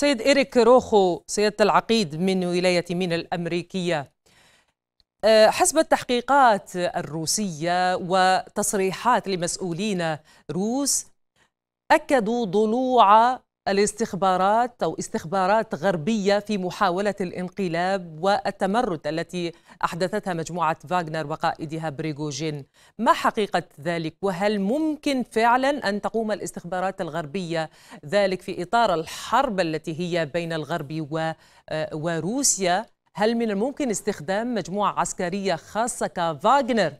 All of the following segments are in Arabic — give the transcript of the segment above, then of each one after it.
سيد إريك روخو سيادة العقيد من ولاية مينا الأمريكية آه، حسب التحقيقات الروسية وتصريحات لمسؤولين روس أكدوا ضلوع الاستخبارات أو استخبارات غربية في محاولة الانقلاب والتمرد التي أحدثتها مجموعة فاغنر وقائدها بريغوجين ما حقيقة ذلك وهل ممكن فعلا أن تقوم الاستخبارات الغربية ذلك في إطار الحرب التي هي بين الغرب آه، وروسيا هل من الممكن استخدام مجموعة عسكرية خاصة كفاغنر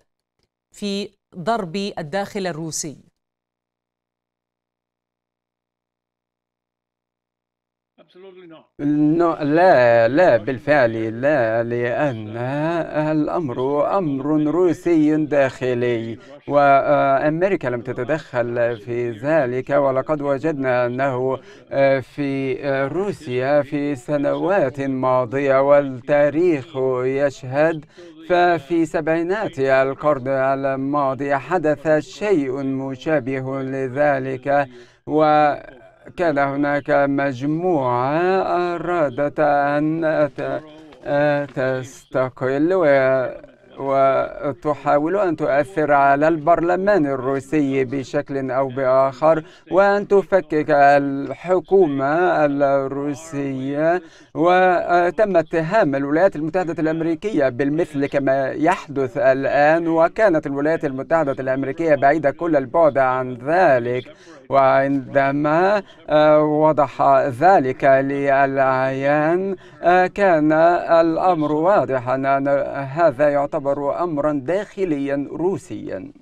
في ضرب الداخل الروسي؟ لا لا بالفعل لا لأن الأمر أمر روسي داخلي وأمريكا لم تتدخل في ذلك ولقد وجدنا أنه في روسيا في سنوات ماضية والتاريخ يشهد ففي سبعينات القرن الماضي حدث شيء مشابه لذلك و كان هناك مجموعة أرادت أن تستقل و وتحاول أن تؤثر على البرلمان الروسي بشكل أو بآخر وأن تفكك الحكومة الروسية وتم اتهام الولايات المتحدة الأمريكية بالمثل كما يحدث الآن وكانت الولايات المتحدة الأمريكية بعيدة كل البعد عن ذلك وعندما آه، وضح ذلك للعيان آه، كان الأمر واضحا أن هذا يعتبر يعتبر أمرا داخليا روسيا